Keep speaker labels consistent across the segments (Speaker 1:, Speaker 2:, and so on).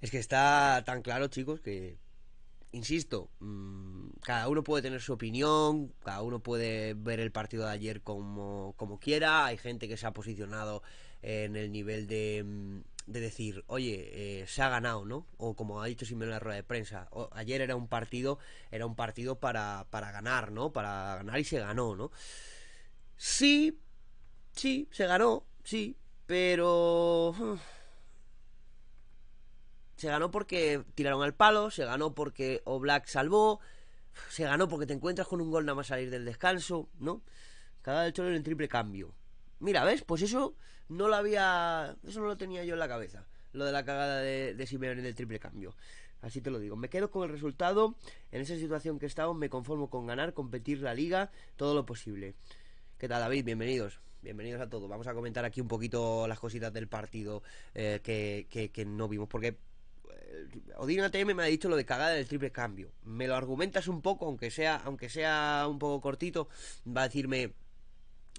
Speaker 1: Es que está tan claro, chicos, que, insisto, mm, cada uno puede tener su opinión, cada uno puede ver el partido de ayer como, quiera, hay gente que se ha posicionado en el nivel de, mm, decir, oye, eh, se ha ganado, ¿no? O como ha dicho Simón en la rueda de prensa, ayer era un partido, era un partido para, para ganar, ¿no? Para ganar y se ganó, ¿no? Sí, sí, se ganó, sí, pero... Se ganó porque tiraron al palo, se ganó porque Oblak salvó, se ganó porque te encuentras con un gol nada más salir del descanso, ¿no? Cada del Cholo en triple cambio. Mira, ¿ves? Pues eso no lo había. Eso no lo tenía yo en la cabeza. Lo de la cagada de, de en el triple cambio. Así te lo digo. Me quedo con el resultado. En esa situación que estamos, me conformo con ganar, competir la liga, todo lo posible. ¿Qué tal, David? Bienvenidos. Bienvenidos a todos. Vamos a comentar aquí un poquito las cositas del partido eh, que no vimos. Porque Odin ATM me ha dicho lo de cagada del triple cambio. Me lo argumentas un poco, aunque sea, aunque sea un poco cortito, va a decirme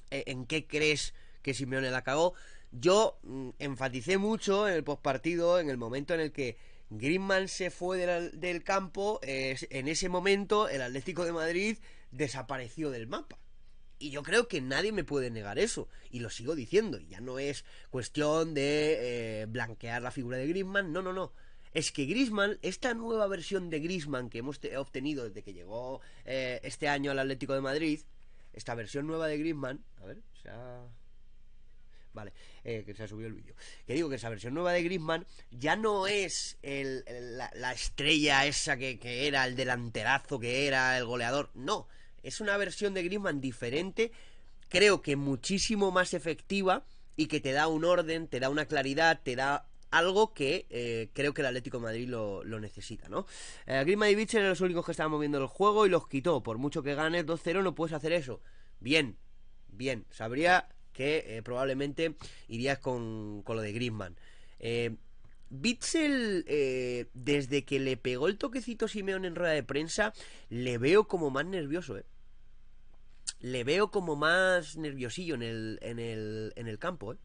Speaker 1: e, en qué crees que Simeone la cagó. Yo mm, enfaticé mucho en el postpartido, en el momento en el que Griezmann se fue del, campo, en ese momento el Atlético de Madrid desapareció del mapa. Y yo creo que nadie me puede negar eso. Y lo sigo diciendo. ya no es cuestión de eh, blanquear la figura de Griezmann. No, no, no es que Grisman, esta nueva versión de Grisman que hemos obtenido desde que llegó eh, este año al Atlético de Madrid, esta versión nueva de Grisman, a ver, o sea... Vale, eh, que se ha subido el vídeo. Que digo que esa versión nueva de Grisman ya no es la, estrella esa que, que era, el delanterazo que era, el goleador. No, es una versión de Grisman diferente, creo que muchísimo más efectiva y que te da un orden, te da una claridad, te da algo que eh, creo que el Atlético de Madrid lo, necesita, ¿no? Eh, y Beach eran los únicos que estaban moviendo el juego y los quitó. Por mucho que ganes 2-0 no puedes hacer eso. Bien, bien. Sabría que eh, probablemente irías con, lo de Griezmann. Eh, eh, desde que le pegó el toquecito Simeón en rueda de prensa, le veo como más nervioso, ¿eh? Le veo como más nerviosillo en el, en el, en el campo, ¿eh?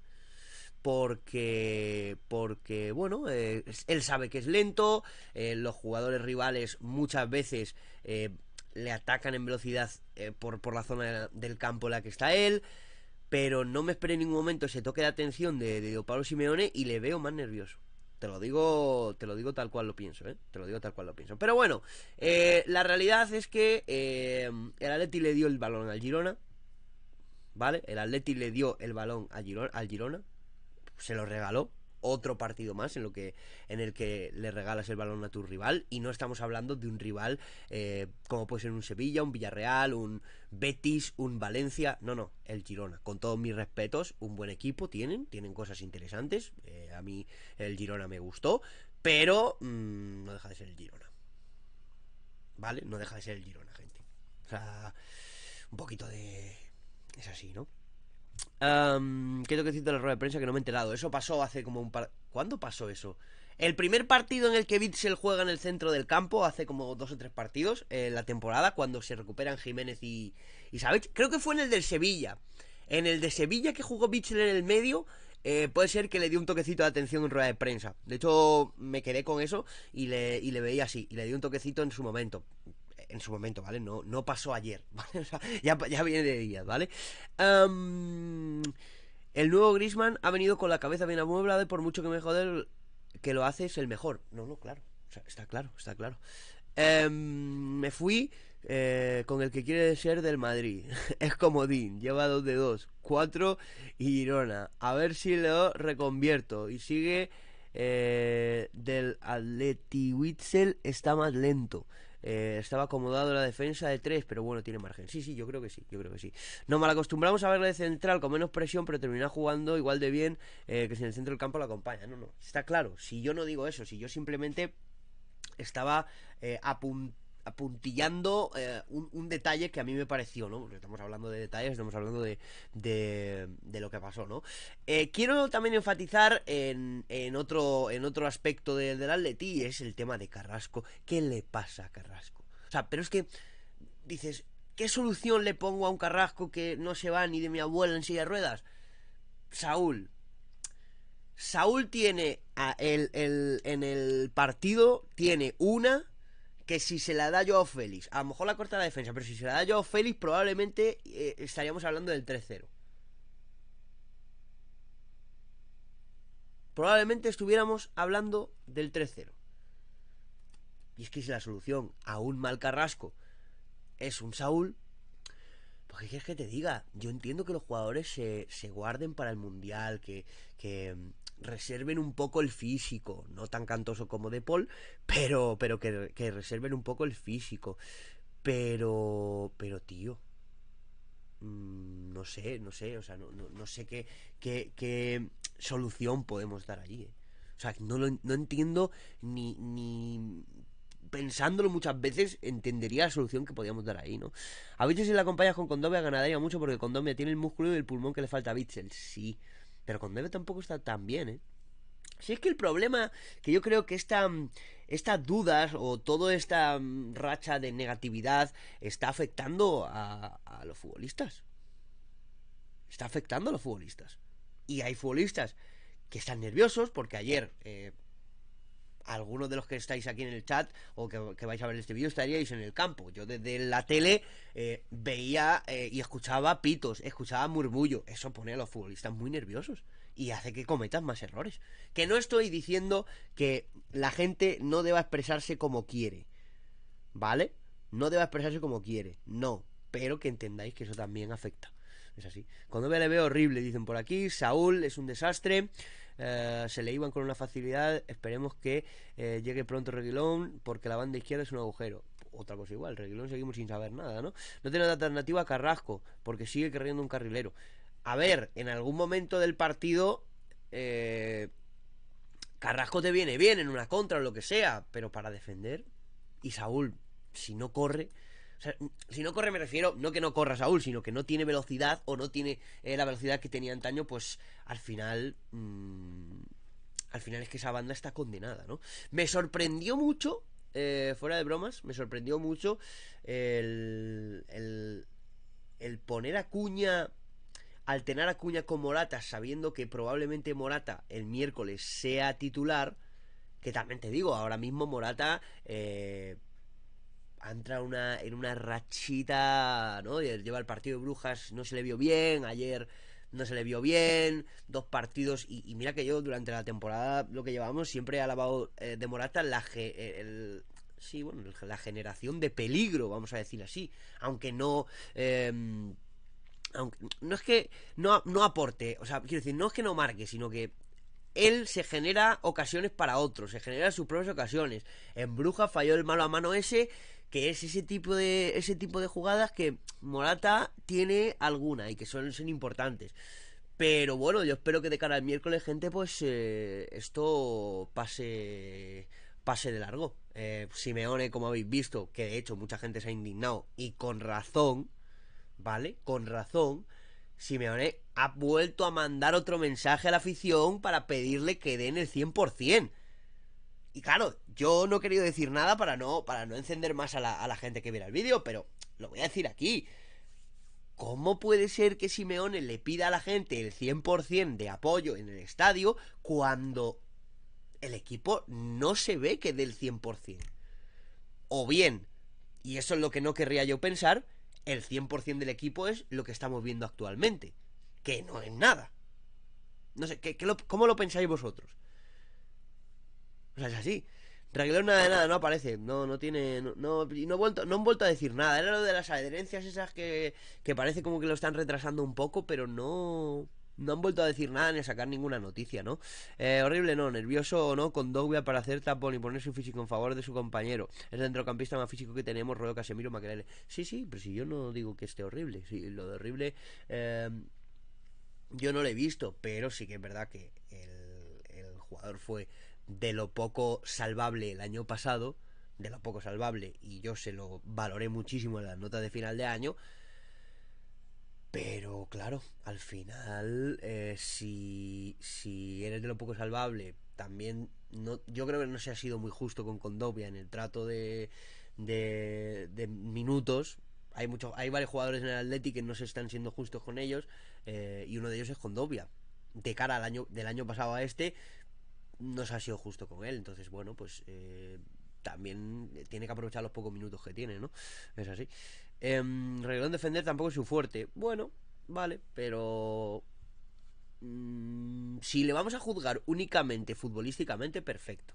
Speaker 1: porque, porque bueno, eh, él sabe que es lento, eh, los jugadores rivales muchas veces eh, le atacan en velocidad por, por, la zona del campo en la que está él, pero no me esperé en ningún momento ese toque de atención de, de Simeone y le veo más nervioso. Te lo digo, te lo digo tal cual lo pienso, ¿eh? Te lo digo tal cual lo pienso. Pero bueno, la realidad es que el Atleti le dio el balón al Girona, ¿vale? El Atleti le dio el balón al Girona se lo regaló otro partido más en lo que en el que le regalas el balón a tu rival y no estamos hablando de un rival eh, como puede ser un Sevilla, un Villarreal, un Betis, un Valencia, no, no, el Girona. Con todos mis respetos, un buen equipo tienen, tienen cosas interesantes. Eh, a mí el Girona me gustó, pero mm, no deja de ser el Girona, ¿vale? No deja de ser el Girona, gente. O sea, un poquito de es así, ¿no? ¿Qué toquecito de la rueda de prensa que no me he enterado? Eso pasó hace como un par... ¿Cuándo pasó eso? El primer partido en el que Bitzel juega en el centro del campo, hace como dos o tres partidos, en eh, la temporada, cuando se recuperan Jiménez y, y Creo que fue en el del Sevilla. En el de Sevilla que jugó Bitzel en el medio, eh, puede ser que le dio un toquecito de atención en rueda de prensa. De hecho, me quedé con eso y le, veía así, y le dio un toquecito en su momento en su momento, ¿vale? No, no pasó ayer, ¿vale? O sea, ya, viene de días, ¿vale? el nuevo Grisman ha venido con la cabeza bien amueblada y por mucho que me joder, que lo hace es el mejor. No, no, claro. está claro, está claro. Em, me fui eh, con el que quiere ser del Madrid. es comodín, lleva dos de dos, cuatro y Girona. A ver si lo reconvierto. Y sigue eh, del Atleti Witzel, está más lento. Eh, estaba acomodado la defensa de 3, pero bueno, tiene margen. Sí, sí, yo creo que sí, yo creo que sí. No mal acostumbramos a verle de central con menos presión, pero termina jugando igual de bien eh, que si en el centro del campo la acompaña. No, no, está claro. Si yo no digo eso, si yo simplemente estaba eh, apuntando apuntillando eh, un, detalle que a mí me pareció, ¿no? Porque estamos hablando de detalles, estamos hablando de, lo que pasó, ¿no? Eh, quiero también enfatizar en, en, otro, en otro aspecto del atleti Atleti, es el tema de Carrasco. ¿Qué le pasa a Carrasco? O sea, pero es que dices, ¿qué solución le pongo a un Carrasco que no se va ni de mi abuela en silla de ruedas? Saúl. Saúl tiene en el partido, tiene una que si se la da a Félix, a lo mejor la corta la defensa, pero si se la da a Félix, probablemente eh, estaríamos hablando del 3-0. Probablemente estuviéramos hablando del 3-0. Y es que si la solución a un mal carrasco es un Saúl, pues ¿qué quieres que te diga? Yo entiendo que los jugadores se, se guarden para el Mundial, que, que, reserven un poco el físico, no tan cantoso como de Paul, pero, pero que, reserven un poco el físico. Pero, pero tío, mm, no sé, no sé, o sea, no, no, sé qué, qué, solución podemos dar allí. Eh. O sea, no, lo, no entiendo ni, ni pensándolo muchas veces, entendería la solución que podíamos dar ahí, ¿no? A veces si la acompañas con Condomia ganaría mucho porque Condomia tiene el músculo y el pulmón que le falta a Bitzel. Sí, pero con Debe tampoco está tan bien, ¿eh? Si es que el problema que yo creo que esta, mm, estas dudas o toda esta mm, racha de negatividad está afectando a, los futbolistas. Está afectando a los futbolistas. Y hay futbolistas que están nerviosos porque ayer eh, algunos de los que estáis aquí en el chat o que, vais a ver este vídeo estaríais en el campo. Yo desde la tele eh, veía eh, y escuchaba pitos, escuchaba murmullo. Eso pone a los futbolistas muy nerviosos y hace que cometan más errores. Que no estoy diciendo que la gente no deba expresarse como quiere, ¿vale? No deba expresarse como quiere, no. Pero que entendáis que eso también afecta. Es así. Cuando me veo horrible, dicen por aquí, Saúl es un desastre. Eh, se le iban con una facilidad. Esperemos que eh, llegue pronto Reguilón, porque la banda izquierda es un agujero. Otra cosa igual, Reguilón seguimos sin saber nada, ¿no? No tiene alternativa a Carrasco, porque sigue queriendo un carrilero. A ver, en algún momento del partido. Eh, Carrasco te viene bien en una contra o lo que sea, pero para defender, y Saúl, si no corre, si no corre me refiero, no que no corra Saúl, sino que no tiene velocidad o no tiene eh, la velocidad que tenía antaño, pues al final... Mm, al final es que esa banda está condenada, ¿no? Me sorprendió mucho, eh, fuera de bromas, me sorprendió mucho el, el, poner a Cuña tener a Cuña con Morata, sabiendo que probablemente Morata el miércoles sea titular, que también te digo, ahora mismo Morata eh, ha entrado una, en una rachita, ¿no? Lleva el partido de Brujas, no se le vio bien, ayer no se le vio bien, dos partidos, y, mira que yo durante la temporada, lo que llevamos, siempre ha alabado eh, de Morata la, el, sí, bueno, la generación de peligro, vamos a decir así, aunque no... Em, aunque, no es que no, no aporte, o sea, quiero decir, no es que no marque, sino que él se genera ocasiones para otros, se genera sus propias ocasiones. En Brujas falló el malo a mano ese que es ese tipo de ese tipo de jugadas que Morata tiene alguna y que son, son importantes. Pero bueno, yo espero que de cara al miércoles, gente, pues eh, esto pase pase de largo. Eh, Simeone, como habéis visto, que de hecho mucha gente se ha indignado y con razón, ¿vale? Con razón, Simeone ha vuelto a mandar otro mensaje a la afición para pedirle que den el 100%. Y claro, yo no he querido decir nada para no, para no encender más a la, gente que viera el vídeo, pero lo voy a decir aquí. ¿Cómo puede ser que Simeone le pida a la gente el 100% de apoyo en el estadio cuando el equipo no se ve que dé el 100%? O bien, y eso es lo que no querría yo pensar, el 100% del equipo es lo que estamos viendo actualmente, que no es nada. No sé, ¿qué, ¿cómo lo pensáis vosotros? O sea, es así. nada de nada, no aparece. No, no tiene. No, no, han vuelto a decir nada. Era lo de las adherencias esas que, que parece como que lo están retrasando un poco, pero no. No han vuelto a decir nada ni a sacar ninguna noticia, ¿no? Eh, horrible, no. Nervioso no con Dogbia para hacer tapón y ponerse su físico en favor de su compañero. Es El centrocampista más físico que tenemos, Rodo Casemiro Maquelele. Sí, sí, pero si yo no digo que esté horrible. Sí, lo de horrible. Eh, yo no lo he visto, pero sí que es verdad que el jugador fue de lo poco salvable el año pasado, de lo poco salvable, y yo se lo valoré muchísimo en las notas de final de año. Pero claro, al final, eh, si, si eres de lo poco salvable, también no, yo creo que no se ha sido muy justo con Condovia en el trato de, de, de minutos. Hay, hay varios jugadores en el Atleti que no se están siendo justos con ellos, eh, y uno de ellos es Condovia. De cara al año, del año pasado a este, no se ha sido justo con él. Entonces, bueno, pues eh, también tiene que aprovechar los pocos minutos que tiene, ¿no? Es así. Eh, defender tampoco es su fuerte. Bueno, vale, pero... Mm, si le vamos a juzgar únicamente futbolísticamente, perfecto.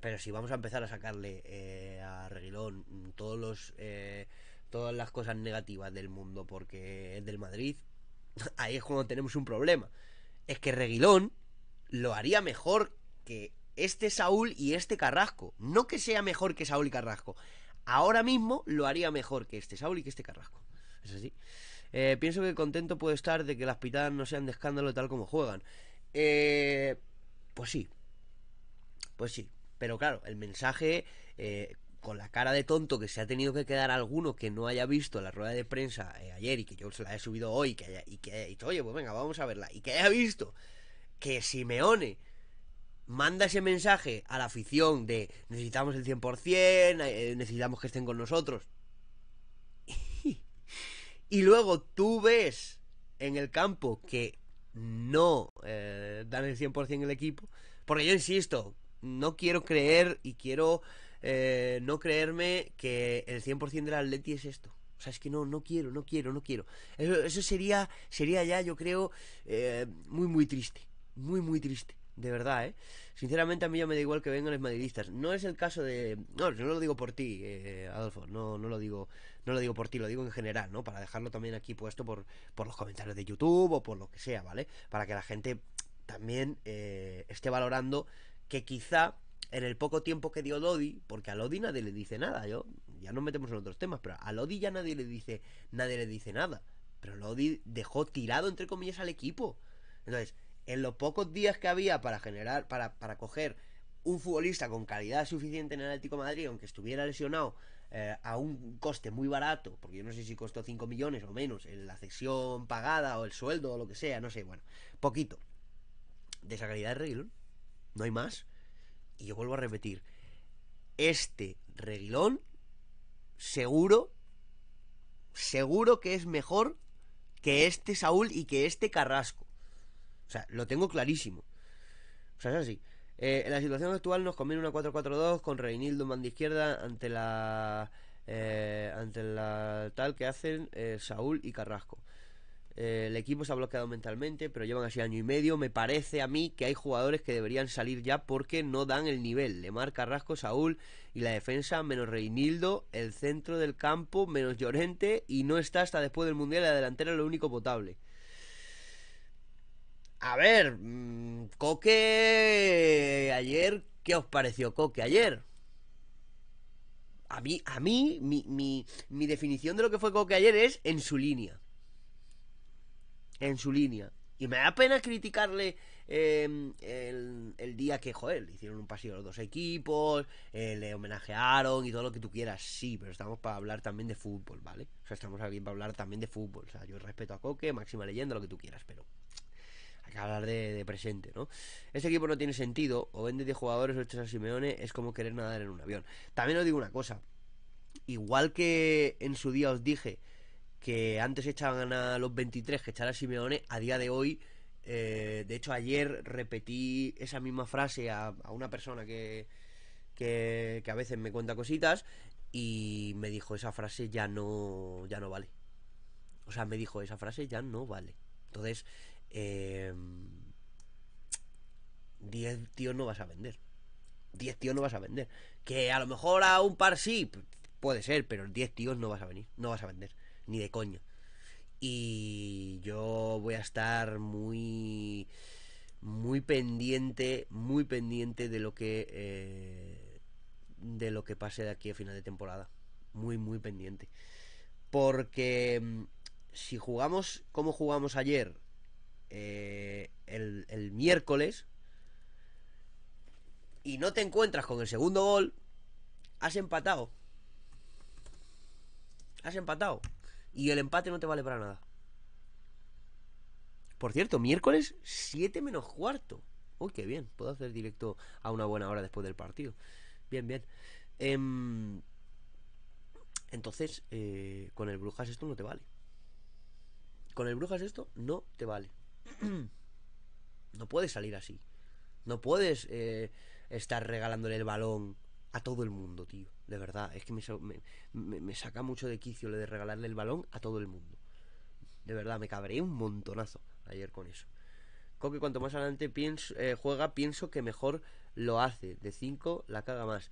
Speaker 1: Pero si vamos a empezar a sacarle eh, a Reguilón todos los, eh, todas las cosas negativas del mundo porque es del Madrid, ahí es cuando tenemos un problema. Es que Reguilón lo haría mejor que este Saúl y este Carrasco, no que sea mejor que Saúl y Carrasco, ahora mismo lo haría mejor que este Saúl y que este Carrasco. Es así. Eh, pienso que contento puedo estar de que las pitadas no sean de escándalo tal como juegan. Eh, pues sí. Pues sí. Pero claro, el mensaje, eh, con la cara de tonto que se ha tenido que quedar alguno que no haya visto la rueda de prensa ayer y que yo se la he subido hoy y que haya, y que dicho, oye, pues venga, vamos a verla. Y que haya visto que Simeone manda ese mensaje a la afición de necesitamos el 100%, eh, necesitamos que estén con nosotros. y luego tú ves en el campo que no eh, dan el 100% el equipo. Porque yo insisto, no quiero creer y quiero eh, no creerme que el 100% la Atleti es esto. O sea, es que no, no quiero, no quiero, no quiero. Eso, sería, sería ya, yo creo, muy, muy triste. Muy, muy triste. De verdad, ¿eh? Sinceramente a mí ya me da igual que vengan los madridistas. No es el caso de... No, no lo digo por ti, eh, Adolfo. No, no, lo digo, no lo digo por ti, lo digo en general, ¿no? Para dejarlo también aquí puesto por, por los comentarios de YouTube o por lo que sea, ¿vale? Para que la gente también eh, esté valorando que quizá en el poco tiempo que dio Lodi, porque a Lodi nadie le dice nada, yo ya nos metemos en otros temas, pero a Lodi ya nadie le dice, nadie le dice nada. Pero Lodi dejó tirado entre comillas al equipo. Entonces, en los pocos días que había para generar, para, coger un futbolista con calidad suficiente en el Atlético Madrid, aunque estuviera lesionado eh, a un coste muy barato, porque yo no sé si costó 5 millones o menos, en la cesión pagada o el sueldo o lo que sea, no sé, bueno, poquito. De esa calidad de Reguilón, no hay más. Y yo vuelvo a repetir, este Reguilón, seguro, seguro que es mejor que este Saúl y que este Carrasco. O sea, lo tengo clarísimo. O sea, es así. Eh, en la situación actual nos conviene una 4-4-2 con Reinildo en banda izquierda ante la eh, ante la tal que hacen eh, Saúl y Carrasco. el equipo se ha bloqueado mentalmente, pero llevan así año y medio. Me parece a mí que hay jugadores que deberían salir ya porque no dan el nivel. Lemar, Carrasco, Saúl y la defensa menos Reinildo, el centro del campo menos Llorente y no está hasta después del Mundial la delantera lo único potable. A ver, mm, Coque ayer, ¿qué os pareció Coque ayer? A mí, a mí mi, mi, mi definición de lo que fue Coque ayer es en su línea. En su línea. Y me da pena criticarle em, el, día que, joder, hicieron un pasillo a los dos equipos, eh, le homenajearon y todo lo que tú quieras, sí, pero estamos para hablar también de fútbol, ¿vale? O sea, estamos aquí para hablar también de fútbol. O sea, yo respeto a Coque, máxima leyenda, lo que tú quieras, pero que hablar de, presente, ¿no? Este equipo no tiene sentido, o vende de jugadores o echas a Simeone, es como querer nadar en un avión. También os digo una cosa, igual que en su día os dije que antes echaban a los 23 que echar a Simeone, a día de hoy, eh, de hecho ayer repetí esa misma frase a, una persona que, que, que, a veces me cuenta cositas y me dijo esa frase ya no, ya no vale. O sea, me dijo esa frase ya no vale. Entonces, eh, em, 10 tíos no vas a vender. 10 tíos no vas a vender. Que a lo mejor a un par sí, puede ser, pero 10 tíos no vas a venir, no vas a vender, ni de coño. Y yo voy a estar muy muy pendiente, muy pendiente de lo que eh, de lo que pase de aquí a final de temporada. Muy muy pendiente. Porque mm, si jugamos como jugamos ayer eh, el, miércoles y no te encuentras con el segundo gol, has empatado. Has empatado. Y el empate no te vale para nada. Por cierto, miércoles 7 menos cuarto. Uy, qué bien. Puedo hacer directo a una buena hora después del partido. Bien, bien. Em, entonces, eh, con el Brujas esto no te vale. Con el Brujas esto no te vale. no puedes salir así. No puedes eh, estar regalándole el balón a todo el mundo, tío. De verdad, es que me, saca mucho de quicio lo de regalarle el balón a todo el mundo. De verdad, me cabré un montonazo ayer con eso. Coque, cuanto más adelante eh, juega, pienso que mejor lo hace. De 5 la caga más.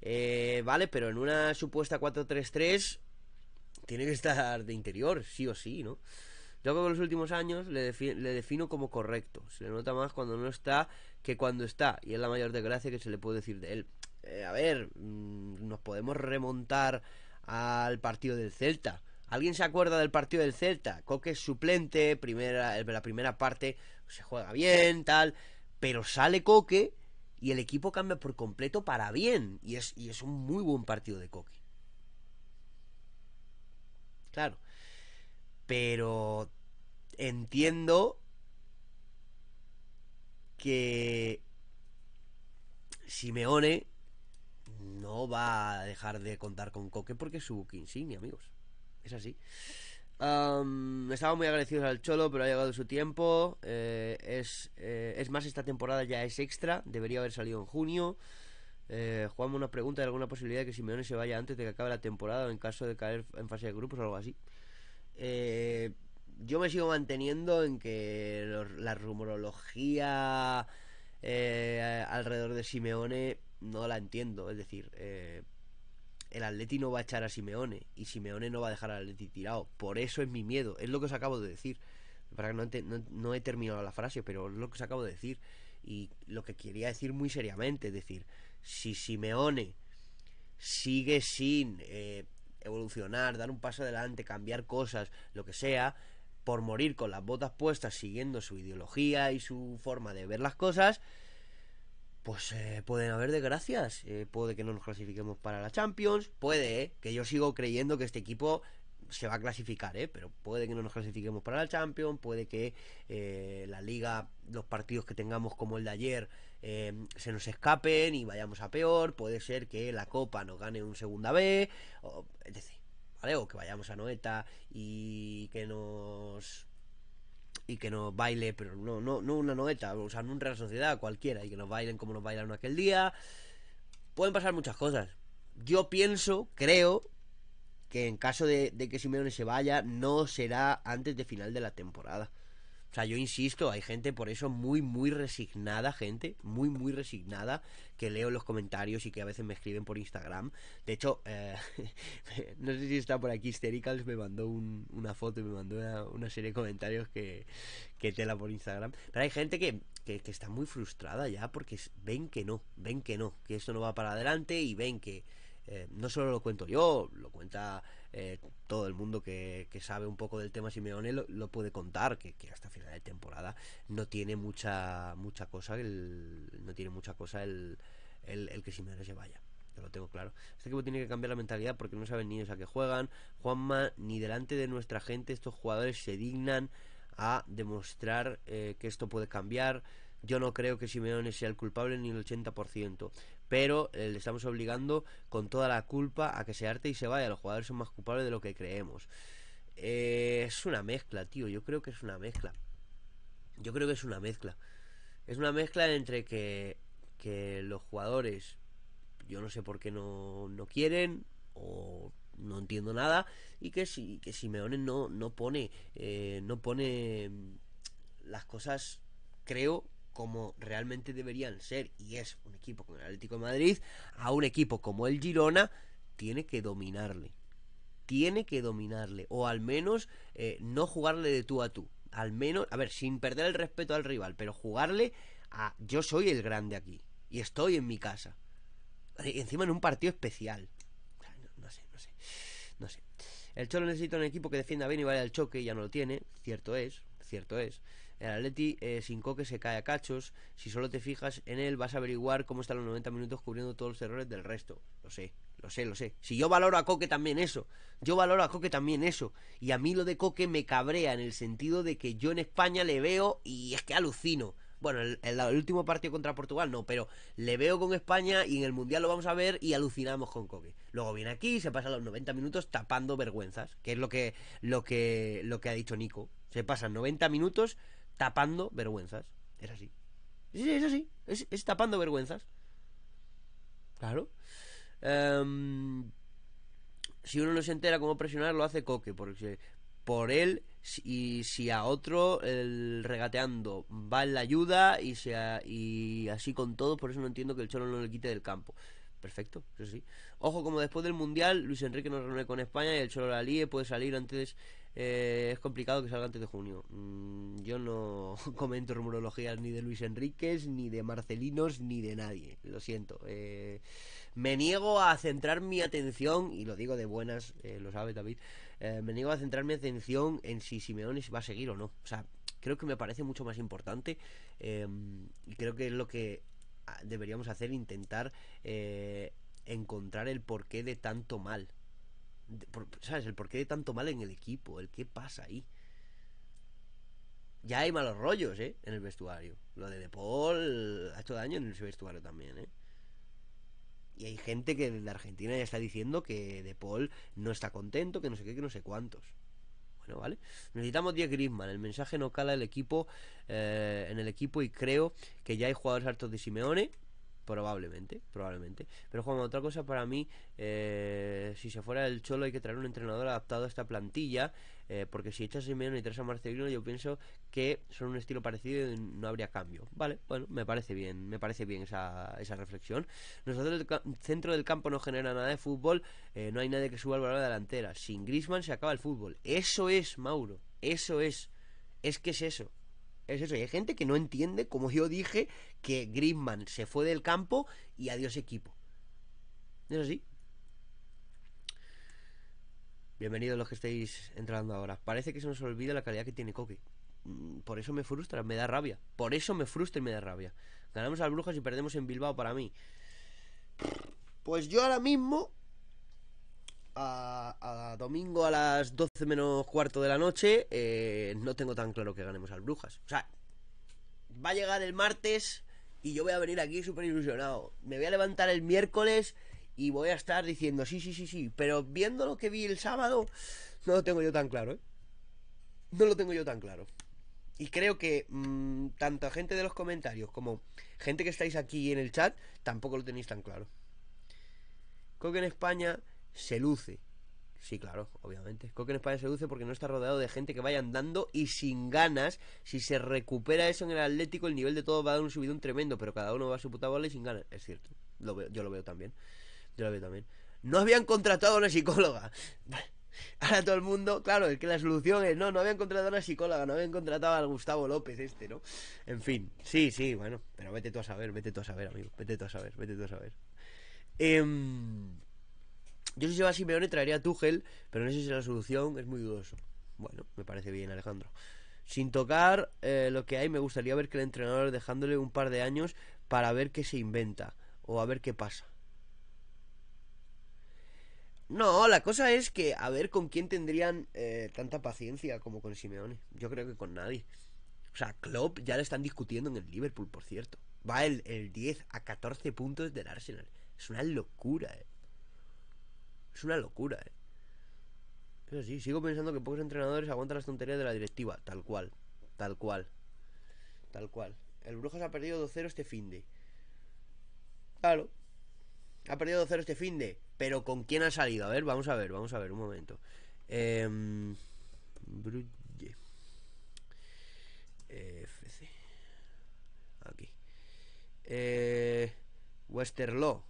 Speaker 1: Eh, vale, pero en una supuesta 4-3-3 tiene que estar de interior, sí o sí, ¿no? Yo creo que en los últimos años le, defino como correcto. Se le nota más cuando no está que cuando está. Y es la mayor desgracia que se le puede decir de él. Eh, a ver, mm, nos podemos remontar al partido del Celta. ¿Alguien se acuerda del partido del Celta? Coque es suplente, primera, eh, la primera parte se juega bien, tal. Pero sale Coque y el equipo cambia por completo para bien. Y es, y es un muy buen partido de Coque. Claro, pero entiendo que Simeone no va a dejar de contar con Coque porque es su insignia, amigos. Es así. Um, estaba muy agradecidos al Cholo, pero ha llegado su tiempo. Eh, eh, es, más, esta temporada ya es extra. Debería haber salido en junio. Eh, Juan, una pregunta: de alguna posibilidad de que Simeone se vaya antes de que acabe la temporada o en caso de caer en fase de grupos o algo así? Eh, yo me sigo manteniendo en que la rumorología eh, alrededor de Simeone no la entiendo. Es decir, eh, el Atleti no va a echar a Simeone y Simeone no va a dejar al Atleti tirado. Por eso es mi miedo. Es lo que os acabo de decir. Para no, he terminado la frase, pero es lo que os acabo de decir. Y lo que quería decir muy seriamente, es decir, si Simeone sigue sin eh, evolucionar, dar un paso adelante, cambiar cosas, lo que sea, por morir con las botas puestas siguiendo su ideología y su forma de ver las cosas, pues eh, pueden haber desgracias. Eh, puede que no nos clasifiquemos para la Champions, puede eh, que yo sigo creyendo que este equipo se va a clasificar, ¿eh? pero puede que no nos clasifiquemos para la Champions, puede que eh, la liga, los partidos que tengamos como el de ayer, eh, se nos escapen y vayamos a peor, puede ser que la Copa nos gane un segunda B, o, ¿vale? O que vayamos a Noeta y que nos y que nos baile, pero no, no, no una noeta, o sea, no Real sociedad cualquiera, y que nos bailen como nos bailaron aquel día. Pueden pasar muchas cosas. Yo pienso, creo, que en caso de, que Simeone se vaya, no será antes de final de la temporada. O sea, yo insisto, hay gente por eso muy, muy resignada, gente, muy, muy resignada, que leo los comentarios y que a veces me escriben por Instagram. De hecho, eh, no sé si está por aquí, Hystericals me mandó una foto y me mandó una, serie de comentarios que, que tela por Instagram. Pero hay gente que está muy frustrada ya porque ven que no, ven que no, que esto no va para adelante y ven que, eh, no solo lo cuento yo, lo cuenta eh, todo el mundo que, sabe un poco del tema Simeone, lo, puede contar, que, hasta final de temporada no tiene mucha, mucha cosa, el, no tiene mucha cosa el, que Simeone se vaya. Yo lo tengo claro. Este equipo tiene que cambiar la mentalidad porque no saben ni a qué juegan. Juanma, ni delante de nuestra gente estos jugadores se dignan a demostrar eh, que esto puede cambiar. Yo no creo que Simeone sea el culpable ni el 80% pero eh, le estamos obligando con toda la culpa a que se arte y se vaya. Los jugadores son más culpables de lo que creemos. Eh, es una mezcla, tío. Yo creo que es una mezcla. Yo creo que es una mezcla. Es una mezcla entre que, que los jugadores, yo no sé por qué no, no quieren o no entiendo nada y que si que Simeone no no pone eh, no pone las cosas creo como realmente deberían ser y es un equipo como el Atlético de Madrid, a un equipo como el Girona, tiene que dominarle. Tiene que dominarle. O al menos eh, no jugarle de tú a tú. Al menos, a ver, sin perder el respeto al rival, pero jugarle a yo soy el grande aquí. Y estoy en mi casa. Y encima en un partido especial. No, sé, no sé. No sé. El Cholo necesita un equipo que defienda bien y vaya al choque, y ya no lo tiene, cierto es, cierto es. El Atleti eh, sin Coque se cae a cachos. Si solo te fijas en él, vas a averiguar cómo están los 90 minutos cubriendo todos los errores del resto. Lo sé, lo sé, lo sé. Si yo valoro a Coque también eso. Yo valoro a Coque también eso. Y a mí lo de Coque me cabrea en el sentido de que yo en España le veo y es que alucino. Bueno, el, último partido contra Portugal no, pero le veo con España y en el Mundial lo vamos a ver y alucinamos con Coque. Luego viene aquí y se pasa los 90 minutos tapando vergüenzas, que es lo que, lo que, lo que ha dicho Nico. Se pasan 90 minutos tapando vergüenzas. Es así. sí Sí, es así. Es, tapando vergüenzas. Claro. Em, si uno no se entera cómo presionar, lo hace Coque. Porque por él y si a otro el regateando va en la ayuda y, y así con todo. Por eso no entiendo que el Cholo no le quite del campo. Perfecto, eso sí. Ojo, como después del Mundial, Luis Enrique nos reúne con España y el Cholo la líe, puede salir antes eh, es complicado que salga antes de junio. Mm, yo no comento rumorologías ni de Luis Enríquez, ni de Marcelinos, ni de nadie. Lo siento. Eh, me niego a centrar mi atención, y lo digo de buenas, eh, lo sabe David, me niego a centrar mi atención en si Simeone va a seguir o no. O sea, creo que me parece mucho más importante em, y creo que es lo que ah, deberíamos hacer, intentar encontrar el porqué de tanto mal ¿Sabes? El porqué de tanto mal en el equipo, el qué pasa ahí. Ya hay malos rollos, ¿eh? En el vestuario. Lo de De Paul ha hecho daño en el vestuario también, ¿eh? Y hay gente que desde Argentina ya está diciendo que De Paul no está contento, que no sé qué, que no sé cuántos. Bueno, ¿vale? Necesitamos 10 Griezmann. El mensaje no cala el equipo, eh, en el equipo y creo que ya hay jugadores hartos de Simeone Probablemente, probablemente. Pero Juan, otra cosa para mí, eh, si se fuera el Cholo hay que traer un entrenador adaptado a esta plantilla, eh, porque si echas a Simeone y traes a Marcelino, yo pienso que son un estilo parecido y no habría cambio. Vale, bueno, me parece bien, me parece bien esa, esa reflexión. Nosotros el centro del campo no genera nada de fútbol, eh, no hay nadie que suba al balón delantera. Sin Grisman se acaba el fútbol. Eso es, Mauro, eso es. Es que es eso. Es eso, y hay gente que no entiende, como yo dije, que Griezmann se fue del campo y adiós equipo. Es así. Bienvenidos los que estáis entrando ahora. Parece que se nos olvida la calidad que tiene Coque. Mm, por eso me frustra, me da rabia. Por eso me frustra y me da rabia. Ganamos al Brujas y perdemos en Bilbao para mí. Pues yo ahora mismo a, domingo a las 12 menos cuarto de la noche, eh, no tengo tan claro que ganemos al Brujas. O sea, va a llegar el martes y yo voy a venir aquí súper ilusionado. Me voy a levantar el miércoles y voy a estar diciendo sí, sí, sí, sí. Pero viendo lo que vi el sábado, no lo tengo yo tan claro, ¿eh? No lo tengo yo tan claro. Y creo que mm, Tanto gente de los comentarios como gente que estáis aquí en el chat tampoco lo tenéis tan claro. Creo que en España se luce. Sí, claro, obviamente. Coque en España se luce porque no está rodeado de gente que vaya andando y sin ganas. Si se recupera eso en el Atlético, el nivel de todo va a dar un subidón tremendo, pero cada uno va a su puta bola y sin ganas. Es cierto, lo yo lo veo también. Yo lo veo también. No habían contratado a una psicóloga. Ahora todo el mundo, claro, es que la solución es, no, no habían contratado a una psicóloga, no habían contratado al Gustavo López este, ¿no? En fin, sí, sí, bueno, pero vete tú a saber, vete tú a saber, amigo, vete tú a saber, vete tú a saber. Eh... Yo si se va a Simeone traería a Tuchel, pero no sé si es la solución, es muy dudoso. Bueno, me parece bien, Alejandro. Sin tocar eh, lo que hay, me gustaría ver que el entrenador dejándole un par de años para ver qué se inventa o a ver qué pasa. No, la cosa es que a ver con quién tendrían eh, tanta paciencia como con Simeone. Yo creo que con nadie. O sea, Klopp ya le están discutiendo en el Liverpool, por cierto. Va el, el 10 a 14 puntos del Arsenal. Es una locura, eh. Es una locura, ¿eh? Eso sí, sigo pensando que pocos entrenadores aguantan las tonterías de la directiva, tal cual, tal cual, tal cual. El Brujas ha perdido 2-0 este finde. Claro. Ha perdido 2-0 este finde. Pero ¿con quién ha salido? A ver, vamos a ver, vamos a ver, un momento. Eh, em, e FC. Aquí. Eh, Westerlo.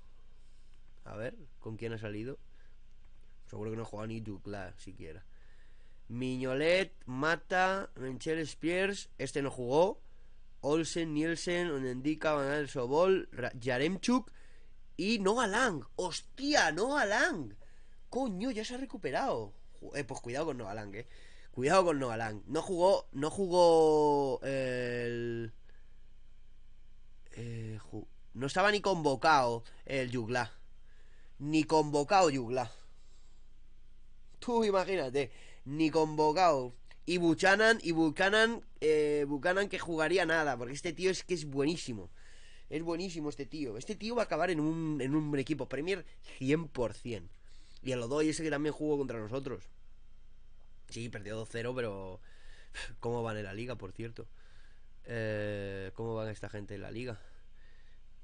Speaker 1: A ver, ¿con quién ha salido? Seguro que no juega ni Juglar siquiera. Miñolet, Mata, Menchel Spears, este no jugó. Olsen, Nielsen, Onendika, Van Sobol, Yaremchuk y Novalang ¡Hostia, ¡Novalang! Coño, ya se ha recuperado. Eh, pues cuidado con Novalang, eh. Cuidado con Novalang, No jugó, no jugó el... Eh, no estaba ni convocado el Yugla. Ni convocado Yugla. Tú imagínate, ni convocado. Y Buchanan, y Buchanan, eh, Buchanan que jugaría nada, porque este tío es que es buenísimo. Es buenísimo este tío. Este tío va a acabar en un, en un equipo Premier 100%. Y a lo doy ese que también jugó contra nosotros. Sí, perdió 2-0, pero... ¿Cómo van en la liga, por cierto? Eh, ¿Cómo van esta gente en la liga?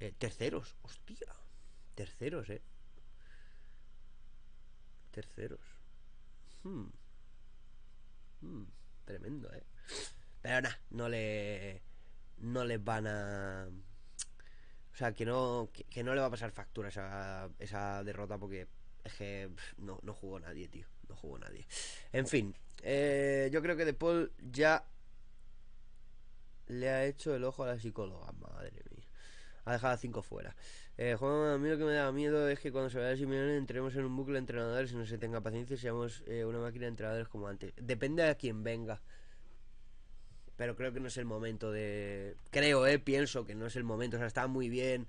Speaker 1: Eh, terceros, hostia. Terceros, eh. Terceros. Hmm. Hmm. Tremendo, ¿eh? Pero nada, no le. No les van a. O sea, que no, no le va a pasar factura esa, esa derrota porque es que no, no jugó nadie, tío. No jugó nadie. En fin, eh, yo creo que De Paul ya le ha hecho el ojo a la psicóloga, madre mía. Ha dejado a cinco fuera. Eh, Juan, a mí lo que me da miedo es que cuando se vea el Simeone entremos en un bucle de entrenadores y no se tenga paciencia y seamos eh, una máquina de entrenadores como antes. Depende de quién venga. Pero creo que no es el momento de... Creo, eh, pienso que no es el momento. O sea, está muy bien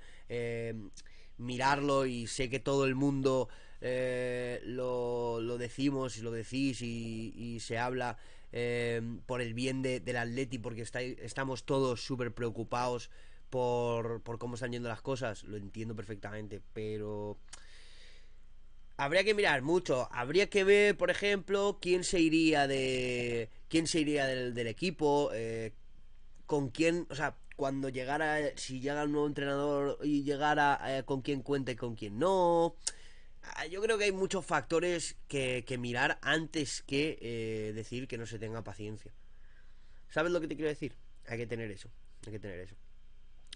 Speaker 1: mirarlo y sé que todo el mundo lo, decimos y lo decís y, se habla por el bien de, del Atleti porque está, estamos todos súper preocupados por, cómo están yendo las cosas, lo entiendo perfectamente, pero habría que mirar mucho. Habría que ver, por ejemplo, quién se iría de. quién se iría del, equipo. Eh, con quién. O sea, cuando llegara. Si llega el nuevo entrenador y llegara eh, con quién cuenta y con quién no. Ah, yo creo que hay muchos factores que, mirar antes que eh, decir que no se tenga paciencia. ¿Sabes lo que te quiero decir? Hay que tener eso. Hay que tener eso.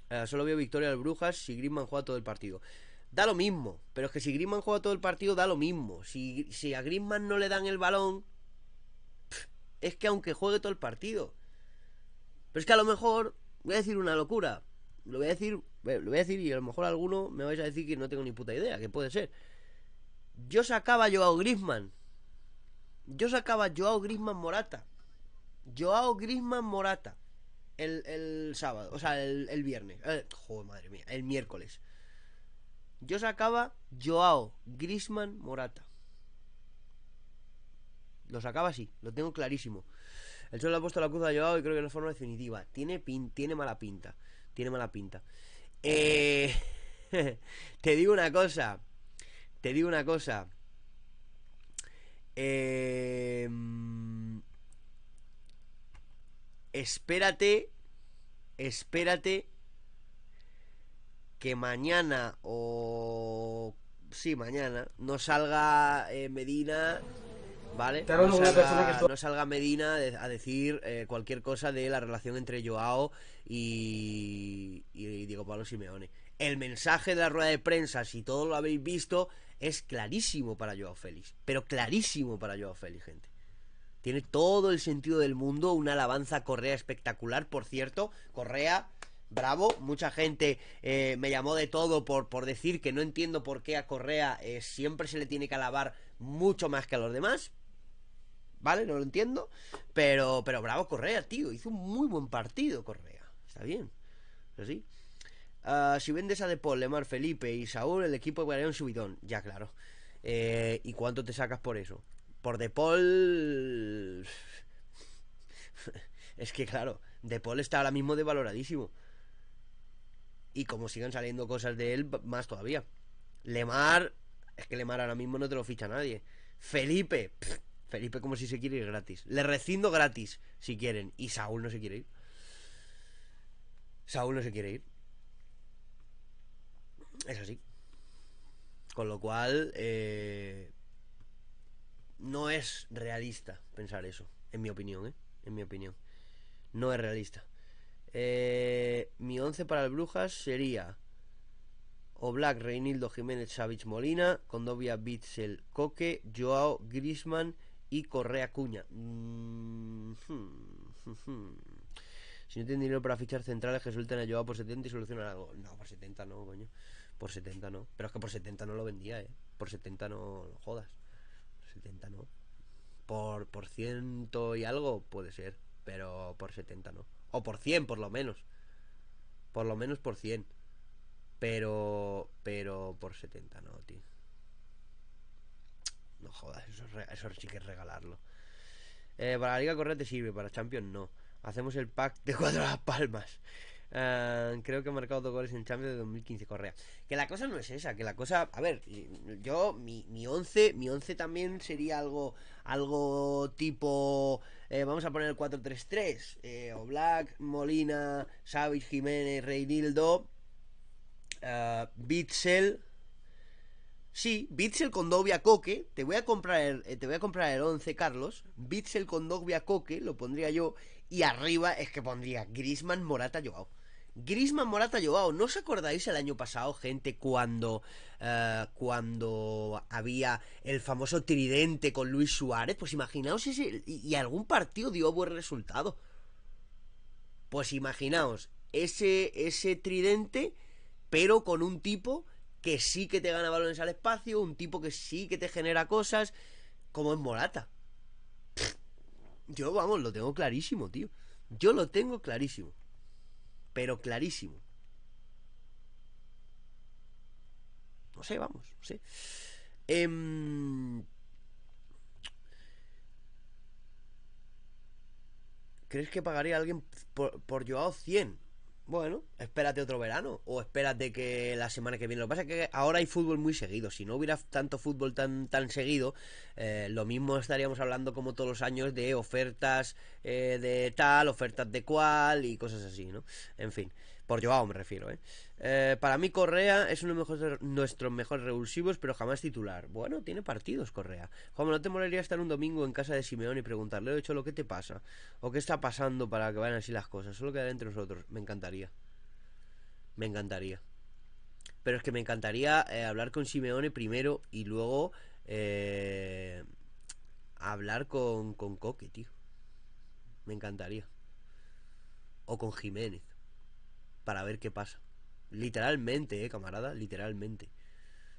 Speaker 1: Eh, solo veo victoria al Brujas si Griezmann juega todo el partido. Da lo mismo, pero es que si Griezmann juega todo el partido da lo mismo. Si, a Griezmann no le dan el balón, es que aunque juegue todo el partido. Pero es que a lo mejor voy a decir una locura. Lo voy a decir, lo voy a decir y a lo mejor alguno me vais a decir que no tengo ni puta idea, que puede ser. Yo sacaba a Joao Griezmann. Yo sacaba a Joao Griezmann Morata. Joao Griezmann Morata el, sábado, o sea, el, viernes. Eh, joder, madre mía, el miércoles. Yo sacaba Joao, Grisman, Morata. Lo sacaba así, lo tengo clarísimo. El sol ha puesto la cruz a Joao y creo que no forma definitiva. Tiene, tiene mala pinta. Tiene mala pinta. Eh, te digo una cosa. Te digo una cosa. Eh espérate, espérate que mañana o... Sí, mañana no salga eh, Medina ¿vale? no, salga, Medina a decir eh, cualquier cosa de la relación entre Joao y, y, Diego Pablo Simeone. El mensaje de la rueda de prensa, si todo lo habéis visto, es clarísimo para Joao Félix. Pero clarísimo para Joao Félix, gente. Tiene todo el sentido del mundo. Una alabanza a Correa espectacular, por cierto. Correa, bravo. Mucha gente eh, me llamó de todo por, por, decir que no entiendo por qué a Correa eh, siempre se le tiene que alabar mucho más que a los demás. ¿Vale? No lo entiendo. Pero, pero bravo Correa, tío. Hizo un muy buen partido Correa. Está bien. Así. Ah, si vendes a Depol, Lemar, Felipe y Saúl, el equipo de un subidón. Ya, claro. Eh, ¿Y cuánto te sacas por eso? por De Paul. es que claro, De Paul está ahora mismo devaloradísimo. Y como sigan saliendo cosas de él, más todavía. Lemar, es que Lemar ahora mismo no te lo ficha nadie. Felipe, Felipe como si se quiere ir gratis. Le recindo gratis, si quieren. Y Saúl no se quiere ir. Saúl no se quiere ir. Es así. Con lo cual, eh, no es realista pensar eso, en mi opinión, ¿eh? En mi opinión. No es realista. Eh, mi 11 para el Brujas sería Oblak, Reinildo, Jiménez, Savich, Molina, Condovia, Bitzel, Coque, Joao, Grisman y Correa Cuña. Mm, hmm, hmm, hmm. Si no tienen dinero para fichar centrales que suelten a Joao por 70 y solucionan algo. No, por 70 no, coño. Por 70 no. Pero es que por 70 no lo vendía, ¿eh? Por 70 no lo jodas. 70 no. Por, por ciento y algo puede ser, pero por 70 no. O por 100 por lo menos. Por lo menos por 100. Pero, pero por 70 no, tío. No jodas, eso, sí que es regalarlo. Eh, para la Liga Correa te sirve, para Champions no. Hacemos el pack de cuatro las palmas. Ah, creo que ha marcado dos goles en Champions de 2015 Correa. Que la cosa no es esa, que la cosa, a ver, yo mi, mi once, mi once también sería algo algo tipo eh, vamos a poner el 4-3-3, eh, Oblak, Molina, Savage, Jiménez, Reinildo, Bitzel ah, Sí, Bitzel con Dobia Coque, te voy a comprar el, eh, te voy a comprar el 11 Carlos, Bitzel con Dobia Coque lo pondría yo y arriba es que pondría Grisman, Morata, Joao. Grisman, Morata, Joao, ¿no os acordáis el año pasado, gente, cuando, eh, cuando había el famoso tridente con Luis Suárez? Pues imaginaos ese, y algún partido dio buen resultado. Pues imaginaos ese, ese tridente, pero con un tipo que sí que te gana balones al espacio, un tipo que sí que te genera cosas, como es Morata. Yo, vamos, lo tengo clarísimo, tío. Yo lo tengo clarísimo pero clarísimo. No sé, vamos, no sé. Em, ¿Crees que pagaría a alguien por, por Joao 100? Bueno, espérate otro verano o espérate que la semana que viene. Lo que pasa es que ahora hay fútbol muy seguido. Si no hubiera tanto fútbol tan, tan seguido, eh, lo mismo estaríamos hablando como todos los años de ofertas eh, de tal, ofertas de cual y cosas así, ¿no? En fin. Por Joao me refiero, ¿eh? ¿eh? para mí Correa es uno de nuestros mejores revulsivos, pero jamás titular. Bueno, tiene partidos Correa. Como no te molería estar un domingo en casa de Simeone y preguntarle, hecho lo que te pasa? ¿O qué está pasando para que vayan así las cosas? Solo quedar entre nosotros. Me encantaría. Me encantaría. Pero es que me encantaría eh, hablar con Simeone primero y luego eh, hablar con, con Coque, tío. Me encantaría. O con Jiménez para ver qué pasa. Literalmente, eh, camarada, literalmente.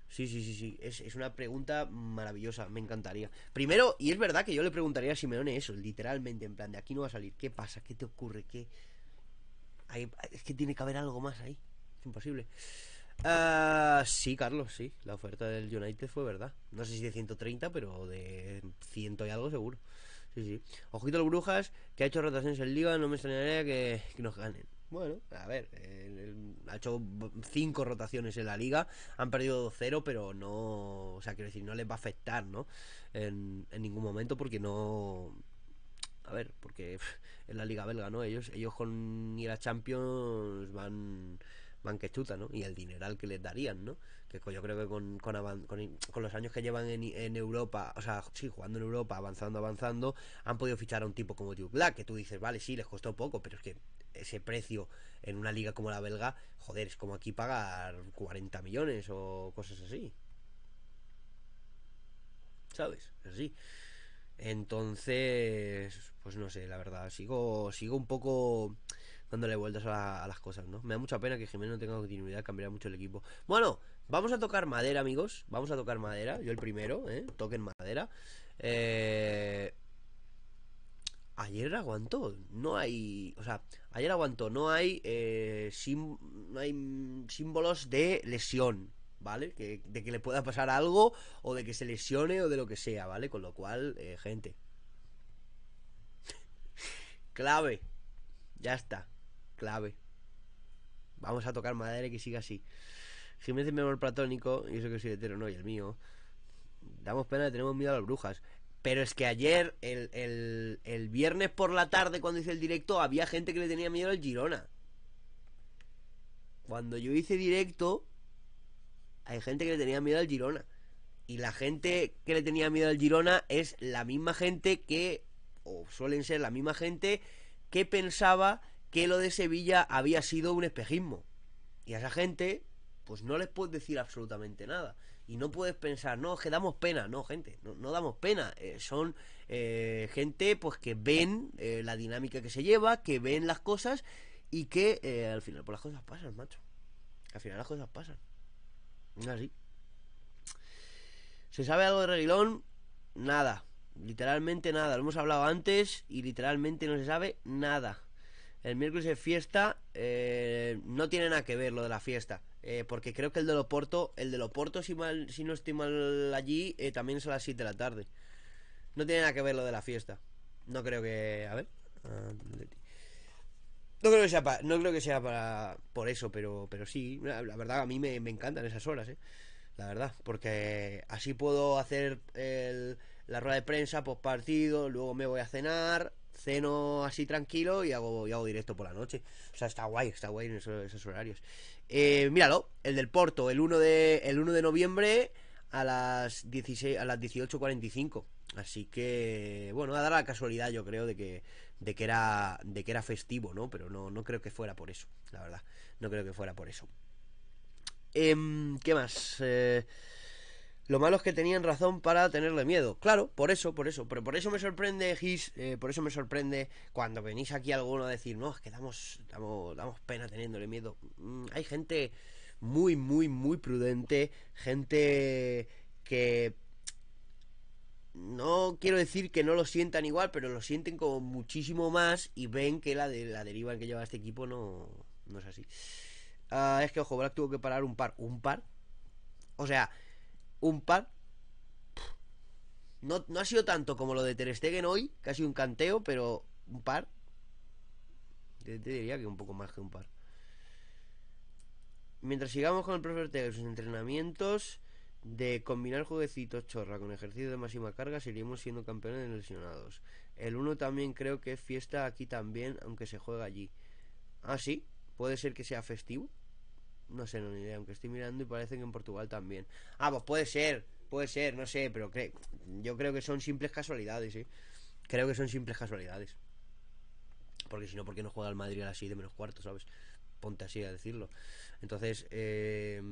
Speaker 1: Sí, sí, sí, sí. Es, una pregunta maravillosa, me encantaría. Primero, y es verdad que yo le preguntaría a Simeone eso, literalmente, en plan, de aquí no va a salir. ¿Qué pasa? ¿Qué te ocurre? ¿Qué... es que tiene que haber algo más ahí. Es imposible. Ah, sí, Carlos, sí. La oferta del United fue verdad. No sé si de 130, pero de 100 y algo seguro. Sí, sí. Ojito a los Brujas, que ha hecho rotaciones en Liga, no me extrañaría que nos ganen. Bueno, a ver, ha hecho cinco rotaciones en la liga, han perdido cero, pero no, o sea, quiero decir, no les va a afectar, ¿no? En, ningún momento porque no... A ver, porque en la liga belga, ¿no? Ellos, ellos con ir a Champions van, van que chuta, ¿no? Y el dineral que les darían, ¿no? que yo creo que con, con, con, los años que llevan en, Europa, o sea, sí, jugando en Europa, avanzando, avanzando, han podido fichar a un tipo como Duke Black, que tú dices, vale, sí, les costó poco, pero es que ese precio en una liga como la belga, joder, es como aquí pagar 40 millones o cosas así. ¿Sabes? Así. Entonces, pues no sé, la verdad, sigo, sigo un poco dándole vueltas a, las cosas, ¿no? Me da mucha pena que Jiménez no tenga continuidad, cambiará mucho el equipo. Bueno, vamos a tocar madera, amigos. Vamos a tocar madera. Yo el primero, ¿eh? Toquen madera. Eh... Ayer aguantó, no hay. O sea, ayer aguantó, no hay, eh, no hay símbolos de lesión, ¿vale? Que, de que le pueda pasar algo, o de que se lesione, o de lo que sea, ¿vale? Con lo cual, eh, gente, clave. Ya está clave. Vamos a tocar madera y que siga así. me mi Memor platónico, y eso que soy hetero, no, y el mío. Damos pena, de tener miedo a las brujas. Pero es que ayer, el, el viernes por la tarde, cuando hice el directo, había gente que le tenía miedo al Girona. Cuando yo hice directo, hay gente que le tenía miedo al Girona. Y la gente que le tenía miedo al Girona es la misma gente que, o suelen ser la misma gente que pensaba que lo de Sevilla había sido un espejismo. Y a esa gente, pues no les puedes decir absolutamente nada. Y no puedes pensar, no, es que damos pena. No, gente, no, damos pena. Eh, son eh, gente pues que ven eh, la dinámica que se lleva, que ven las cosas y que al final, pues las cosas pasan, macho. Al final las cosas pasan. Así. ¿Se sabe algo de Reguilón? Nada. Literalmente nada. Lo hemos hablado antes y literalmente no se sabe nada. El miércoles de fiesta eh, no tiene nada que ver lo de la fiesta. Eh, porque creo que el de Loporto, el de Loporto, si, mal, si no estoy mal allí, eh, también es a las 7 de la tarde. No tiene nada que ver lo de la fiesta. No creo que. A ver. No creo que sea, no creo que sea para, por eso, pero, pero sí. La, verdad, a mí me, encantan esas horas, La verdad. Porque así puedo hacer la rueda de prensa post pues, partido, luego me voy a cenar, ceno así tranquilo y hago, y hago directo por la noche. O sea, está guay, está guay en esos, horarios. Eh, míralo, el del Porto, el 1 de, el 1 de noviembre a las, a las 18.45. Así que, bueno, a dar la casualidad, yo creo, de que, de que, era, de que era festivo, ¿no? Pero no, no creo que fuera por eso, la verdad. No creo que fuera por eso. Eh, ¿Qué más? Eh, lo malo es que tenían razón para tenerle miedo. Claro, por eso, por eso. Pero por eso me sorprende, Gis, eh, por eso me sorprende cuando venís aquí alguno a decir, no, es que damos, pena teniéndole miedo. Mm, hay gente muy, muy, muy prudente, gente que no quiero decir que no lo sientan igual, pero lo sienten como muchísimo más y ven que la, de, la deriva que lleva este equipo no, no es así. Ah, es que, ojo, Black tuvo que parar un par. ¿Un par? O sea, un par. No, ha sido tanto como lo de Ter Stegen hoy, casi un canteo, pero un par. Te, diría que un poco más que un par. Mientras sigamos con el profe Ortega sus entrenamientos de combinar jueguecitos chorra con ejercicio de máxima carga, Seríamos siendo campeones de lesionados. El 1 también creo que es fiesta aquí también, aunque se juega allí. Ah, sí, puede ser que sea festivo. No sé, no ni idea, aunque estoy mirando y parece que en Portugal también. Ah, pues puede ser, puede ser, no sé, pero yo creo que son simples casualidades, ¿eh? Creo que son simples casualidades. Porque si no, ¿por qué no juega el Madrid así de menos cuarto, sabes? Ponte así a decirlo. Entonces, eh...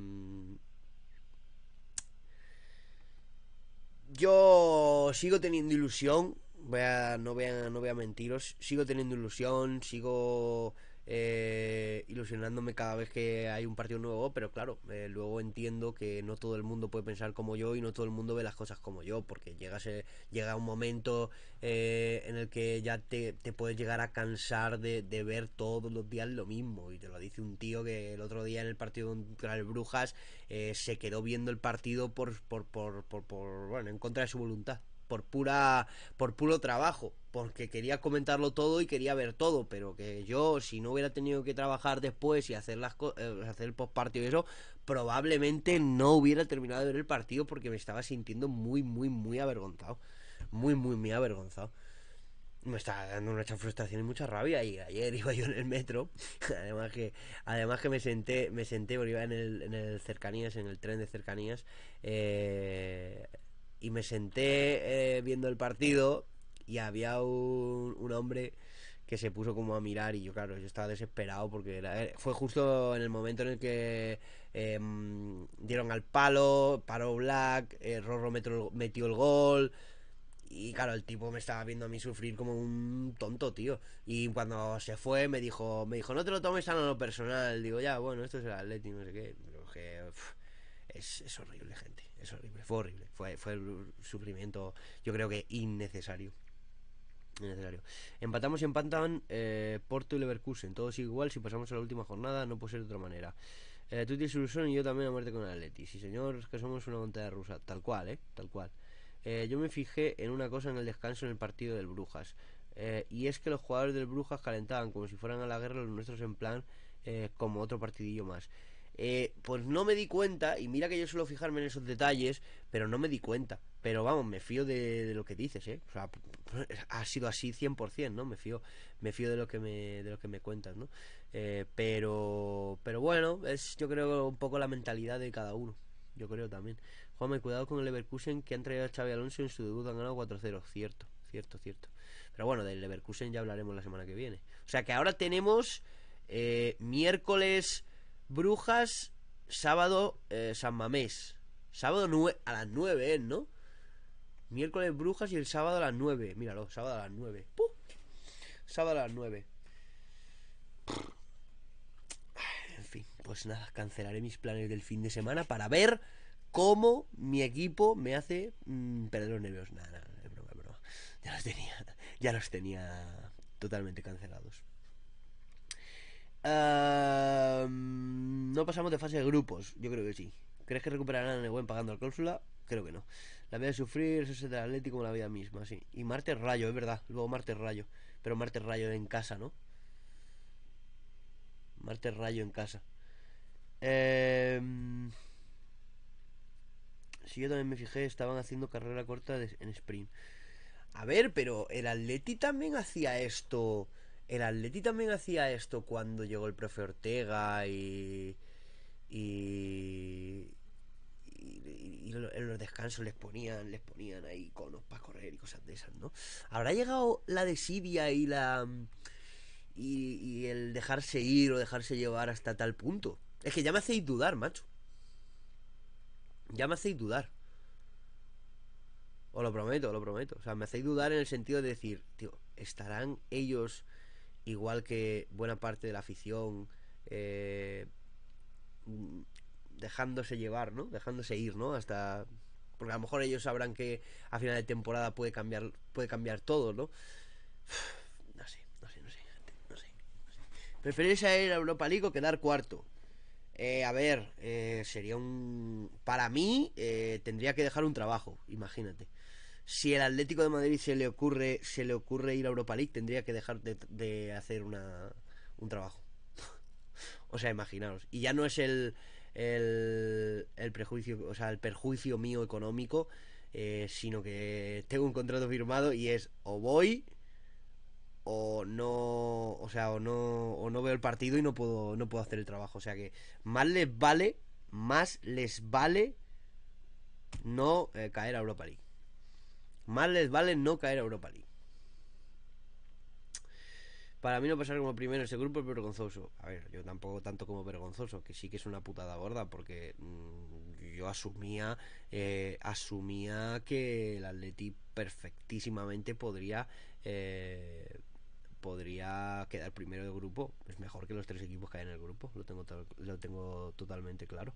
Speaker 1: yo sigo teniendo ilusión. Voy no, voy no voy a mentiros. Sigo teniendo ilusión, sigo eh, ilusionándome cada vez que hay un partido nuevo, pero claro, eh, luego entiendo que no todo el mundo puede pensar como yo y no todo el mundo ve las cosas como yo, porque llega, llega un momento eh, en el que ya te, puedes llegar a cansar de, ver todos los días lo mismo, y te lo dice un tío que el otro día en el partido contra el Brujas eh, se quedó viendo el partido por, por, por, por, por bueno, en contra de su voluntad por pura por puro trabajo porque quería comentarlo todo y quería ver todo pero que yo si no hubiera tenido que trabajar después y hacer las eh, hacer el post y eso probablemente no hubiera terminado de ver el partido porque me estaba sintiendo muy muy muy avergonzado muy muy muy avergonzado me estaba dando mucha frustración y mucha rabia y ayer iba yo en el metro además que además que me senté me senté porque iba en el, en el cercanías en el tren de cercanías eh, y me senté eh, viendo el partido y había un, hombre que se puso como a mirar y yo claro, yo estaba desesperado porque fue justo en el momento en el que em, dieron al palo, paró Black, eh, Rorro metió, el gol. Y claro, el tipo me estaba viendo a mí sufrir como un tonto, tío. Y cuando se fue me dijo, me dijo, no te lo tomes a lo personal. Digo, ya, bueno, esto es el Atlético no sé qué. Pero es horrible, gente es horrible, fue horrible, fue, fue sufrimiento yo creo que innecesario. innecesario. Empatamos y empataban eh, Porto y Leverkusen. Todos igual, si pasamos a la última jornada, no puede ser de otra manera. Eh, tú tienes y yo también a muerte con el Atleti. Sí, señor, que somos una montaña rusa. Tal cual, ¿eh? Tal cual. Eh, yo me fijé en una cosa en el descanso en el partido del Brujas. Eh, y es que los jugadores del Brujas calentaban como si fueran a la guerra los nuestros en plan como otro partidillo más. Eh, pues no me di cuenta, y mira que yo suelo fijarme en esos detalles, pero no me di cuenta. Pero vamos, me fío de, lo que dices, ¿eh? O sea, ha sido así 100%, ¿no? Me fío, me fío de, lo que me, de lo que me cuentas, ¿no? Eh, pero, pero bueno, es yo creo un poco la mentalidad de cada uno. Yo creo también. me cuidado con el Leverkusen que han traído a Xavi Alonso en su debut, han ganado 4-0. Cierto, cierto, cierto. Pero bueno, del Leverkusen ya hablaremos la semana que viene. O sea que ahora tenemos eh, miércoles Brujas, sábado eh, San Mamés. Sábado a las 9, ¿eh? ¿no? Miércoles Brujas y el sábado a las 9. Míralo, sábado a las 9. Sábado a las 9. En fin, pues nada, cancelaré mis planes del fin de semana para ver cómo mi equipo me hace mm, perder los nervios. Nada, nada, es broma, es broma. Ya los tenía, ya los tenía totalmente cancelados no pasamos de fase de grupos, yo creo que sí. ¿Crees que recuperarán el buen pagando al cláusula? Creo que no. La vida de sufrir, eso es del Atlético como la vida misma, sí. Y Marte rayo, es verdad. Luego Marte rayo. Pero Marte rayo en casa, ¿no? Marte rayo en casa. Em, si sí, yo también me fijé, estaban haciendo carrera corta en sprint. A ver, pero el Atleti también hacía esto el Atleti también hacía esto cuando llegó el profe Ortega y. Y, y, en los descansos les ponían, les ponían ahí conos para correr y cosas de esas, ¿no? ¿Habrá llegado la desidia y la. Y, y, el dejarse ir o dejarse llevar hasta tal punto? Es que ya me hacéis dudar, macho. Ya me hacéis dudar. Os lo prometo, os lo prometo. O sea, me hacéis dudar en el sentido de decir, tío, ¿estarán ellos igual que buena parte de la afición, eh, dejándose llevar, ¿no? Dejándose ir, ¿no? Hasta... Porque a lo mejor ellos sabrán que a final de temporada puede cambiar, puede cambiar todo, ¿no? No sé, no sé, no sé, gente, ir a Europa League o quedar cuarto. Eh, a ver, eh, sería un... Para mí, tendría que dejar un trabajo, imagínate si el Atlético de Madrid se le ocurre, se le ocurre ir a Europa League, tendría que dejar de, hacer una, un trabajo. o sea, imaginaros. Y ya no es el, el, prejuicio, o sea, el perjuicio mío económico, eh, sino que tengo un contrato firmado y es o voy o no, o sea, o no, o no veo el partido y no puedo, no puedo hacer el trabajo. O sea que más les vale, más les vale no eh, caer a Europa League. Más les vale no caer a Europa League. Para mí no pasar como primero ese grupo es vergonzoso. A ver, yo tampoco tanto como vergonzoso, que sí que es una putada gorda, porque mm, yo asumía, eh, asumía que el Atleti perfectísimamente podría, eh, podría quedar primero del grupo. Es mejor que los tres equipos que en el grupo, lo tengo, lo tengo totalmente claro.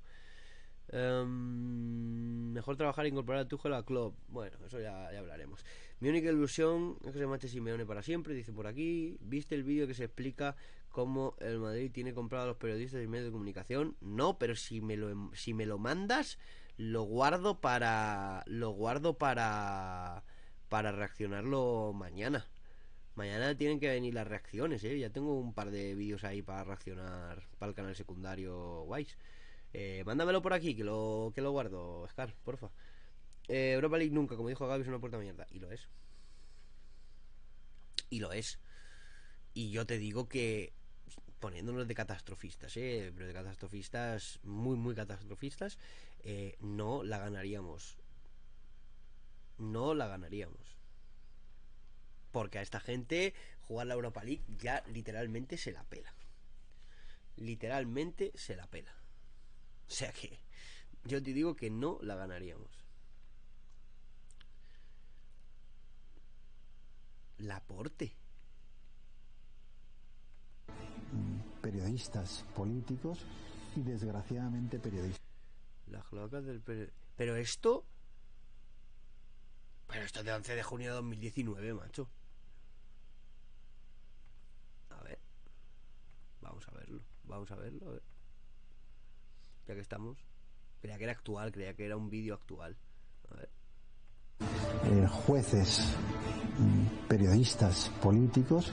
Speaker 1: Em, mejor trabajar e incorporar a juego a Club. Bueno, eso ya, hablaremos. Mi única ilusión es que se me este Simeone para siempre, dice por aquí. ¿Viste el vídeo que se explica cómo el Madrid tiene comprado a los periodistas y medios de comunicación? No, pero si me lo, si me lo mandas, lo guardo para. Lo guardo para. Para reaccionarlo mañana. Mañana tienen que venir las reacciones, ¿eh? Ya tengo un par de vídeos ahí para reaccionar para el canal secundario Wise. Eh, mándamelo por aquí, que lo, que lo guardo, Scar, porfa. Eh, Europa League nunca, como dijo Gaby, es una puerta mierda. Y lo es. Y lo es. Y yo te digo que poniéndonos de catastrofistas, eh, pero de catastrofistas, muy, muy catastrofistas, no la ganaríamos. No la ganaríamos. Porque a esta gente jugar la Europa League ya literalmente se la pela. Literalmente se la pela. O sea que yo te digo que no la ganaríamos.
Speaker 2: Laporte. Periodistas, políticos y desgraciadamente periodistas.
Speaker 1: Las locas del Pero esto. Pero esto es de 11 de junio de 2019, macho. A ver. Vamos a verlo. Vamos a verlo. A ya que estamos. Creía que era actual, creía que era un vídeo
Speaker 3: actual.
Speaker 2: Eh, jueces, mm, periodistas, políticos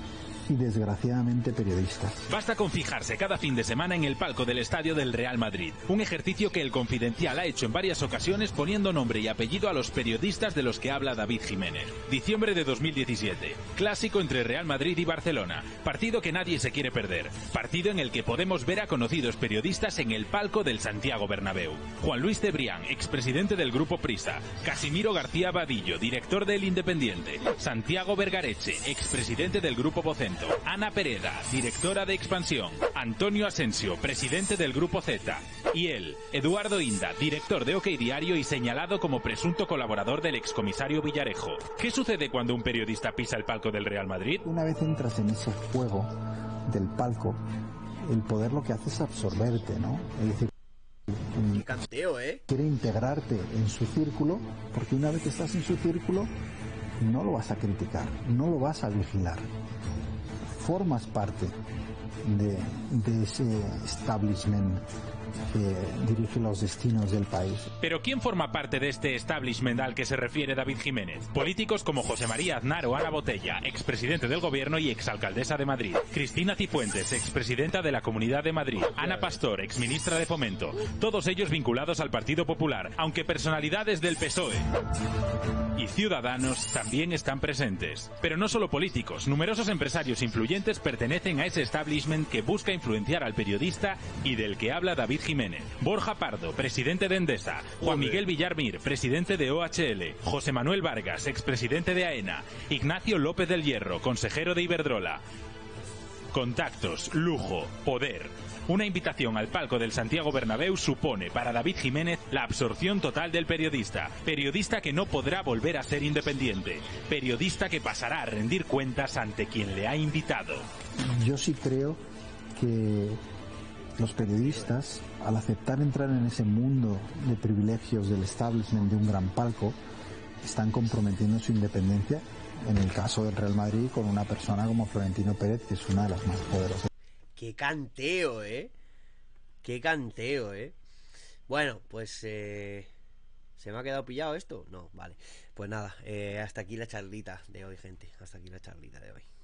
Speaker 2: y desgraciadamente periodistas.
Speaker 3: Basta con fijarse cada fin de semana en el palco del estadio del Real Madrid, un ejercicio que el Confidencial ha hecho en varias ocasiones poniendo nombre y apellido a los periodistas de los que habla David Jiménez. Diciembre de 2017, clásico entre Real Madrid y Barcelona, partido que nadie se quiere perder, partido en el que podemos ver a conocidos periodistas en el palco del Santiago Bernabéu. Juan Luis Cebrián, expresidente del grupo Prisa, Casimiro García Vadillo, director del Independiente, Santiago Vergareche, expresidente del grupo Vocente. Ana Pereda, directora de Expansión, Antonio Asensio, presidente del Grupo Z, y él, Eduardo Inda, director de OK Diario y señalado como presunto colaborador del excomisario Villarejo. ¿Qué sucede cuando un periodista pisa el palco del Real Madrid?
Speaker 2: Una vez entras en ese fuego del palco, el poder lo que hace es absorberte, ¿no? Es decir, ¿eh? Quiere integrarte en su círculo, porque una vez que estás en su círculo, no lo vas a criticar, no lo vas a vigilar formas parte de, ese establishment que dirige los destinos del país.
Speaker 3: Pero ¿quién forma parte de este establishment al que se refiere David Jiménez? Políticos como José María Aznar o Ana Botella, expresidente del gobierno y exalcaldesa de Madrid. Cristina Cifuentes, expresidenta de la Comunidad de Madrid. Ana Pastor, exministra de Fomento. Todos ellos vinculados al Partido Popular, aunque personalidades del PSOE y ciudadanos también están presentes. Pero no solo políticos, numerosos empresarios influyentes pertenecen a ese establishment que busca influenciar al periodista y del que habla David Jiménez. Borja Pardo, presidente de Endesa. Juan Miguel Villarmir, presidente de OHL. José Manuel Vargas, expresidente de AENA. E Ignacio López del Hierro, consejero de Iberdrola. Contactos, lujo, poder. Una invitación al palco del Santiago Bernabéu supone para David Jiménez la absorción total del periodista, periodista que no podrá volver a ser independiente, periodista que pasará a rendir cuentas ante quien le ha invitado.
Speaker 2: Yo sí creo que los periodistas, al aceptar entrar en ese mundo de privilegios del establishment de un gran palco, están comprometiendo su independencia, en el caso del Real Madrid, con una persona como Florentino Pérez, que es una de las más poderosas
Speaker 1: Qué canteo, ¿eh? Qué canteo, ¿eh? Bueno, pues... Eh... ¿Se me ha quedado pillado esto? No, vale. Pues nada, eh, hasta aquí la charlita de hoy, gente. Hasta aquí la charlita de hoy.